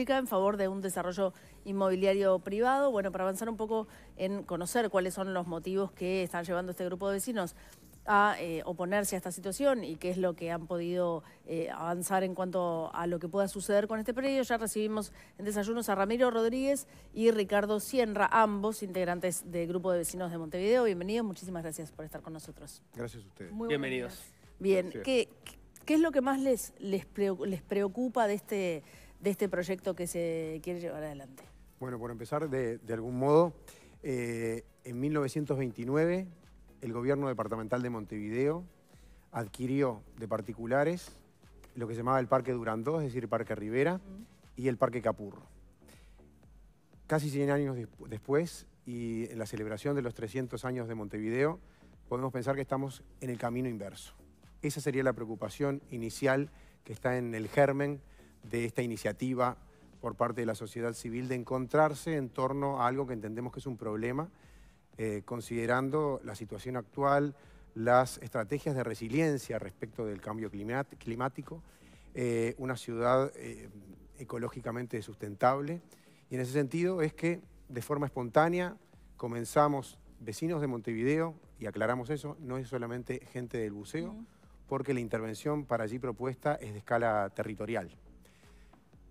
en favor de un desarrollo inmobiliario privado. Bueno, para avanzar un poco en conocer cuáles son los motivos que están llevando este grupo de vecinos a eh, oponerse a esta situación y qué es lo que han podido eh, avanzar en cuanto a lo que pueda suceder con este predio. Ya recibimos en desayunos a Ramiro Rodríguez y Ricardo Sienra, ambos integrantes del Grupo de Vecinos de Montevideo. Bienvenidos, muchísimas gracias por estar con nosotros. Gracias a ustedes. Bienvenidos. Bien, ¿qué, ¿qué, es lo que más les, les preocupa de este de este proyecto que se quiere llevar adelante? Bueno, por empezar, de, algún modo, eh, en 1929 el gobierno departamental de Montevideo adquirió de particulares lo que se llamaba el Parque Durandó, es decir, Parque Rivera, y el Parque Capurro. Casi 100 años después, y en la celebración de los 300 años de Montevideo, podemos pensar que estamos en el camino inverso. Esa sería la preocupación inicial que está en el germen de esta iniciativa por parte de la sociedad civil de encontrarse en torno a algo que entendemos que es un problema, eh, considerando la situación actual, las estrategias de resiliencia respecto del cambio climático, eh, una ciudad eh, ecológicamente sustentable. Y en ese sentido es que de forma espontánea comenzamos vecinos de Montevideo, y aclaramos eso, no es solamente gente del buceo, porque la intervención para allí propuesta es de escala territorial.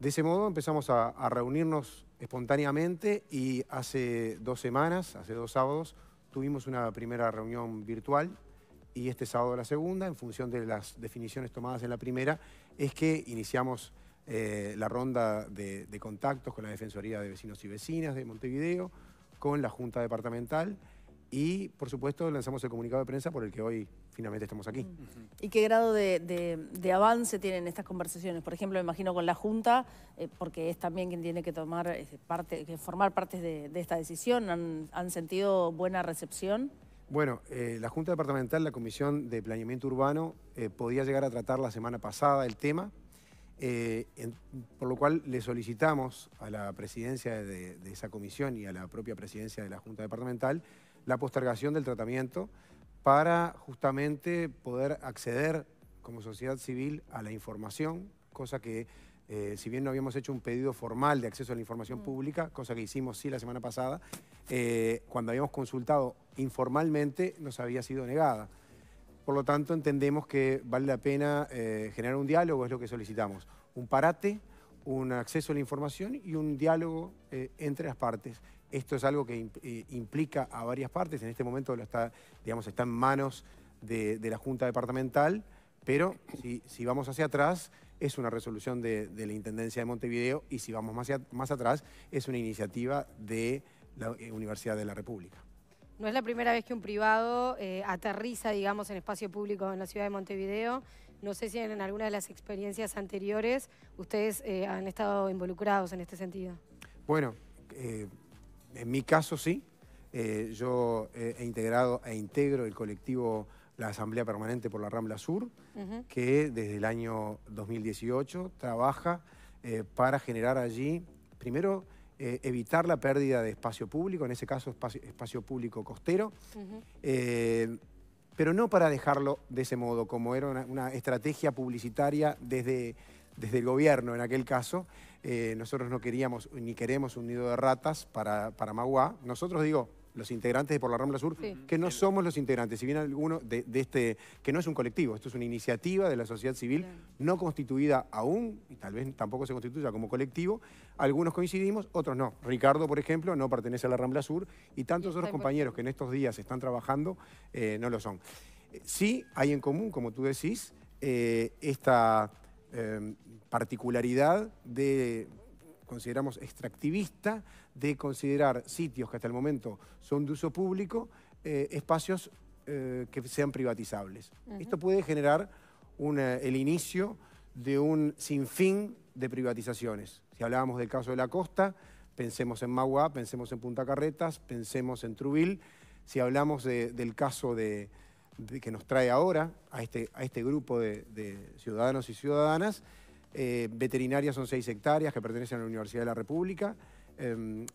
De ese modo empezamos a, reunirnos espontáneamente y hace dos semanas, hace dos sábados, tuvimos una primera reunión virtual y este sábado la segunda, en función de las definiciones tomadas en la primera, es que iniciamos eh, la ronda de, de contactos con la Defensoría de Vecinos y Vecinas de Montevideo, con la Junta Departamental y, por supuesto, lanzamos el comunicado de prensa por el que hoy finalmente estamos aquí. ¿Y qué grado de, avance tienen estas conversaciones? Por ejemplo, me imagino con la Junta, eh, porque es también quien tiene que tomar eh, parte, que formar parte de, esta decisión. ¿Han, sentido buena recepción? Bueno, eh, la Junta Departamental, la Comisión de Planeamiento Urbano, podía llegar a tratar la semana pasada el tema, por lo cual le solicitamos a la presidencia de esa comisión y a la propia presidencia de la Junta Departamental la postergación del tratamiento para justamente poder acceder como sociedad civil a la información, cosa que eh, si bien no habíamos hecho un pedido formal de acceso a la información mm. pública, cosa que hicimos sí la semana pasada, eh, cuando habíamos consultado informalmente nos había sido negada. Por lo tanto, entendemos que vale la pena eh, generar un diálogo, es lo que solicitamos. Un parate, un acceso a la información y un diálogo entre las partes esto es algo que eh, implica a varias partes. En este momento lo está, digamos, está en manos de, la Junta Departamental, pero si, vamos hacia atrás, es una resolución de, la Intendencia de Montevideo y si vamos más, más atrás, es una iniciativa de la eh, Universidad de la República. No es la primera vez que un privado eh, aterriza, digamos, en espacio público en la ciudad de Montevideo. No sé si en alguna de las experiencias anteriores ustedes han estado involucrados en este sentido. Bueno, en mi caso sí. Eh, yo eh, he integrado e integro el colectivo La Asamblea Permanente por la Rambla Sur, que desde el año 2018 trabaja eh, para generar allí, primero, evitar la pérdida de espacio público, en ese caso espacio, público costero, pero no para dejarlo de ese modo, como era una estrategia publicitaria desde desde el gobierno en aquel caso, eh, nosotros no queríamos ni queremos un nido de ratas para, para Maguá. Nosotros digo, los integrantes de Por la Rambla Sur, que no somos los integrantes, si bien alguno de, este, que no es un colectivo, esto es una iniciativa de la sociedad civil no constituida aún, y tal vez tampoco se constituya como colectivo, algunos coincidimos, otros no. Ricardo, por ejemplo, no pertenece a la Rambla Sur y tantos otros compañeros que en estos días están trabajando eh, no lo son. Sí hay en común, como tú decís, eh, esta Em, particularidad de consideramos extractivista, de considerar sitios que hasta el momento son de uso público, eh, espacios eh, que sean privatizables. Esto puede generar eh, el inicio de un sinfín de privatizaciones. Si hablábamos del caso de la costa, pensemos en Magua, pensemos en Punta Carretas, pensemos en Trubil. Si hablamos del caso de, que nos trae ahora a este, a este grupo de, ciudadanos y ciudadanas. Eh, veterinarias son seis hectáreas que pertenecen a la Universidad de la República. Em,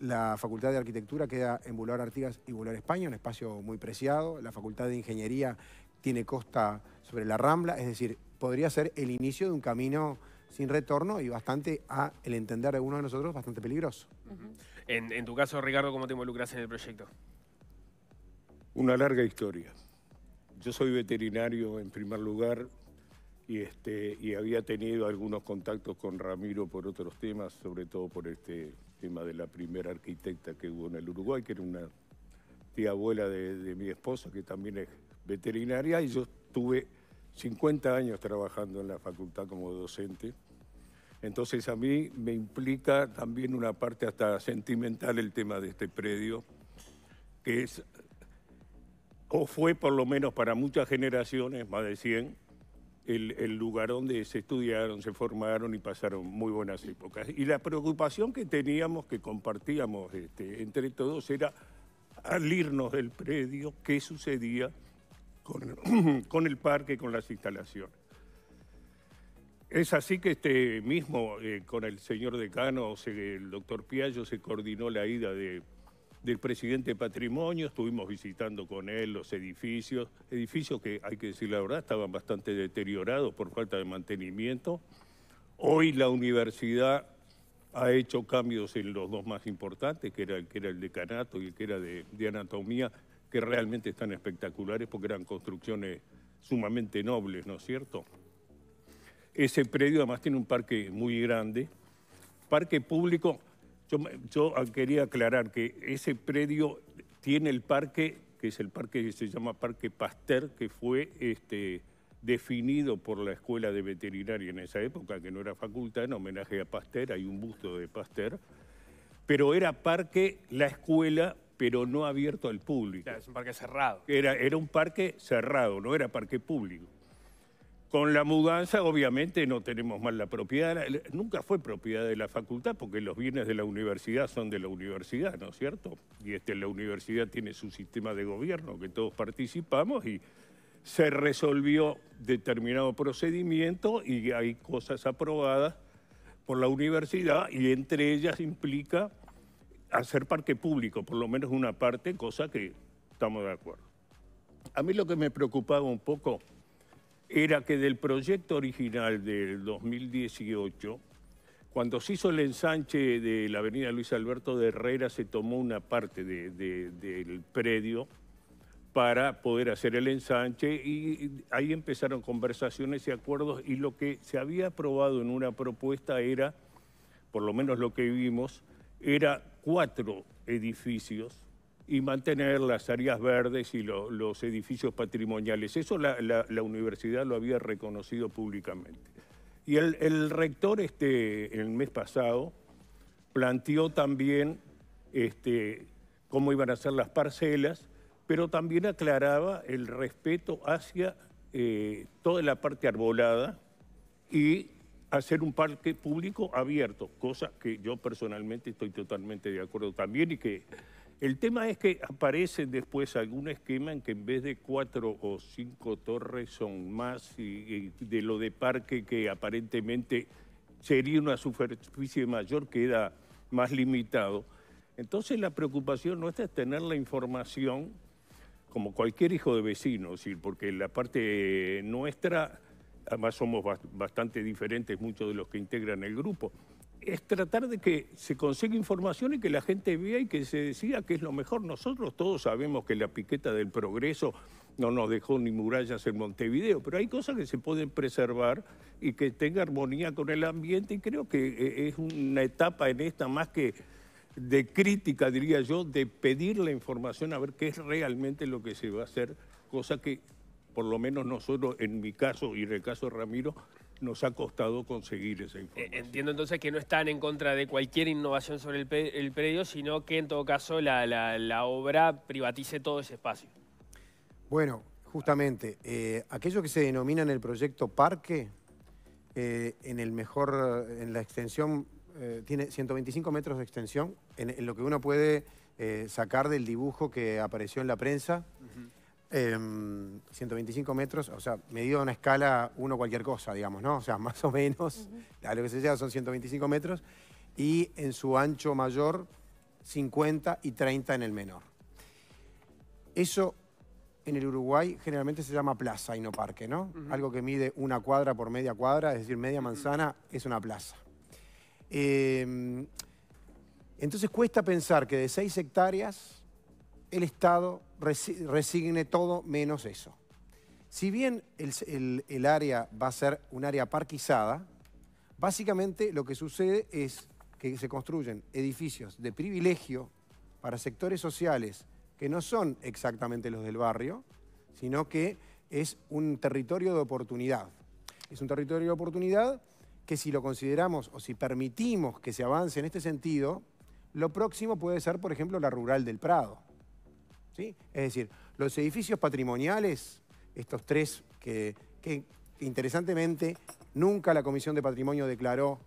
la Facultad de Arquitectura queda en Bular Artigas y Bular España, un espacio muy preciado. La Facultad de Ingeniería tiene costa sobre la Rambla, es decir, podría ser el inicio de un camino sin retorno y bastante, a el entender de uno de nosotros, bastante peligroso. en tu caso, Ricardo, ¿cómo te involucras en el proyecto? Una larga historia. Yo soy veterinario en primer lugar este, y, había tenido algunos contactos con Ramiro por otros temas, sobre todo por este tema de la primera arquitecta que hubo en el Uruguay, que era una tía abuela de, de mi esposa, que también es veterinaria, y yo tuve 50 años trabajando en la facultad como docente. Entonces a mí me implica también una parte hasta sentimental el tema de este predio, que es o fue por lo menos para muchas generaciones, más de 100, el, lugar donde se estudiaron, se formaron y pasaron muy buenas épocas. Y la preocupación que teníamos, que compartíamos este, entre todos, era al irnos del predio, qué sucedía con, el parque, con las instalaciones. Es así que este mismo, eh, con el señor decano, el doctor Piaggio, se coordinó la ida de del presidente patrimonio, estuvimos visitando con él los edificios, edificios que hay que decir la verdad estaban bastante deteriorados por falta de mantenimiento. Hoy la universidad ha hecho cambios en los dos más importantes, que era el que era el decanato y el que era de, de anatomía, que realmente están espectaculares porque eran construcciones sumamente nobles, ¿no es cierto? Ese predio además tiene un parque muy grande, parque público yo, quería aclarar que ese predio tiene el parque, que es el parque que se llama Parque Pasteur, que fue este, definido por la Escuela de Veterinaria en esa época, que no era facultad, en homenaje a Pasteur, hay un busto de Pasteur, pero era parque, la escuela, pero no abierto al público. Era un parque cerrado. Era, era un parque cerrado, no era parque público. Con la mudanza, obviamente, no tenemos más la propiedad. Nunca fue propiedad de la facultad porque los bienes de la universidad son de la universidad, ¿no es cierto? Y este, la universidad tiene su sistema de gobierno que todos participamos y se resolvió determinado procedimiento y hay cosas aprobadas por la universidad y entre ellas implica hacer parque público, por lo menos una parte, cosa que estamos de acuerdo. A mí lo que me preocupaba un poco era que del proyecto original del 2018, cuando se hizo el ensanche de la avenida Luis Alberto de Herrera, se tomó una parte de, del predio para poder hacer el ensanche y ahí empezaron conversaciones y acuerdos y lo que se había aprobado en una propuesta era, por lo menos lo que vimos, era cuatro edificios y mantener las áreas verdes y los edificios patrimoniales. Eso la, universidad lo había reconocido públicamente. Y el, rector este, el mes pasado planteó también este, cómo iban a ser las parcelas, pero también aclaraba el respeto hacia eh, toda la parte arbolada y hacer un parque público abierto, cosa que yo personalmente estoy totalmente de acuerdo también y que el tema es que aparecen después algún esquema en que en vez de cuatro o cinco torres son más y, de lo de parque que aparentemente sería una superficie mayor queda más limitado. Entonces la preocupación nuestra es tener la información como cualquier hijo de vecino, porque porque la parte eh, nuestra, además somos bastante diferentes muchos de los que integran el grupo es tratar de que se consiga información y que la gente vea y que se decida que es lo mejor. Nosotros todos sabemos que la piqueta del progreso no nos dejó ni murallas en Montevideo, pero hay cosas que se pueden preservar y que tenga armonía con el ambiente y creo que eh, es una etapa en esta más que de crítica, diría yo, de pedir la información a ver qué es realmente lo que se va a hacer, cosa que por lo menos nosotros, en mi caso y en el caso de Ramiro, nos ha costado conseguir esa información. E, entiendo entonces que no están en contra de cualquier innovación sobre el, predio, sino que en todo caso la, obra privatice todo ese espacio. Bueno, justamente, eh, aquello que se denomina en el proyecto parque, eh, en el mejor, en la extensión, eh, tiene 125 metros de extensión, en, lo que uno puede sacar del dibujo que apareció en la prensa. 125 em, metros, o sea, medido a una escala uno cualquier cosa, digamos, ¿no? O sea, más o menos, a lo que se llega son 125 metros, y en su ancho mayor, 50 y 30 en el menor. Eso en el Uruguay generalmente se llama plaza y no parque, ¿no? Algo que mide una cuadra por media cuadra, es decir, media manzana, es una plaza. Em, entonces cuesta pensar que de 6 hectáreas el Estado resigne todo menos eso. Si bien el, el área va a ser un área parquizada, básicamente lo que sucede es que se construyen edificios de privilegio para sectores sociales que no son exactamente los del barrio, sino que es un territorio de oportunidad. Es un territorio de oportunidad que si lo consideramos o si permitimos que se avance en este sentido, lo próximo puede ser, por ejemplo, la rural del Prado. Es decir, los edificios patrimoniales, estos tres que, interesantemente nunca la Comisión de Patrimonio declaró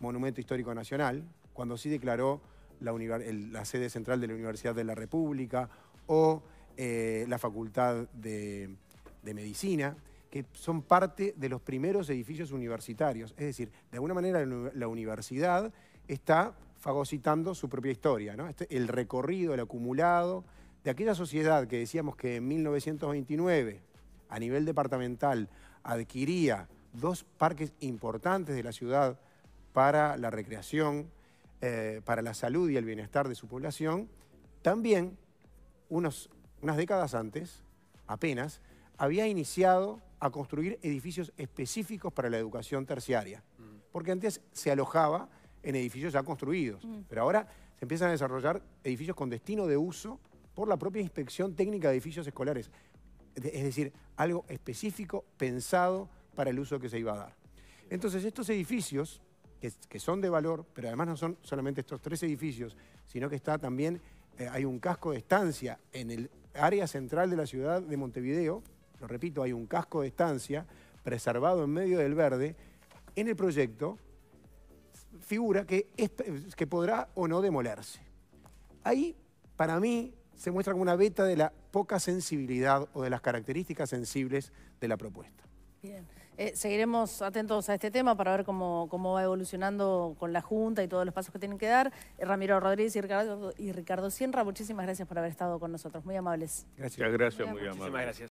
Monumento Histórico Nacional, cuando sí declaró la, sede central de la Universidad de la República o eh, la Facultad de, Medicina, que son parte de los primeros edificios universitarios. Es decir, de alguna manera la universidad está fagocitando su propia historia, este, el recorrido, el acumulado, de aquella sociedad que decíamos que en 1929, a nivel departamental, adquiría dos parques importantes de la ciudad para la recreación, eh, para la salud y el bienestar de su población, también unos, unas décadas antes, apenas, había iniciado a construir edificios específicos para la educación terciaria. Mm. Porque antes se alojaba en edificios ya construidos, mm. pero ahora se empiezan a desarrollar edificios con destino de uso por la propia Inspección Técnica de Edificios Escolares. Es decir, algo específico, pensado para el uso que se iba a dar. Entonces, estos edificios, que, son de valor, pero además no son solamente estos tres edificios, sino que está también, eh, hay un casco de estancia en el área central de la ciudad de Montevideo, lo repito, hay un casco de estancia preservado en medio del verde, en el proyecto figura que, que podrá o no demolerse. Ahí, para mí, se muestra como una beta de la poca sensibilidad o de las características sensibles de la propuesta. Bien. Eh, seguiremos atentos a este tema para ver cómo, cómo, va evolucionando con la Junta y todos los pasos que tienen que dar. Eh, Ramiro Rodríguez y Ricardo, y Sienra, muchísimas gracias por haber estado con nosotros. Muy amables. Gracias, gracias, muy Muchísimas gracias.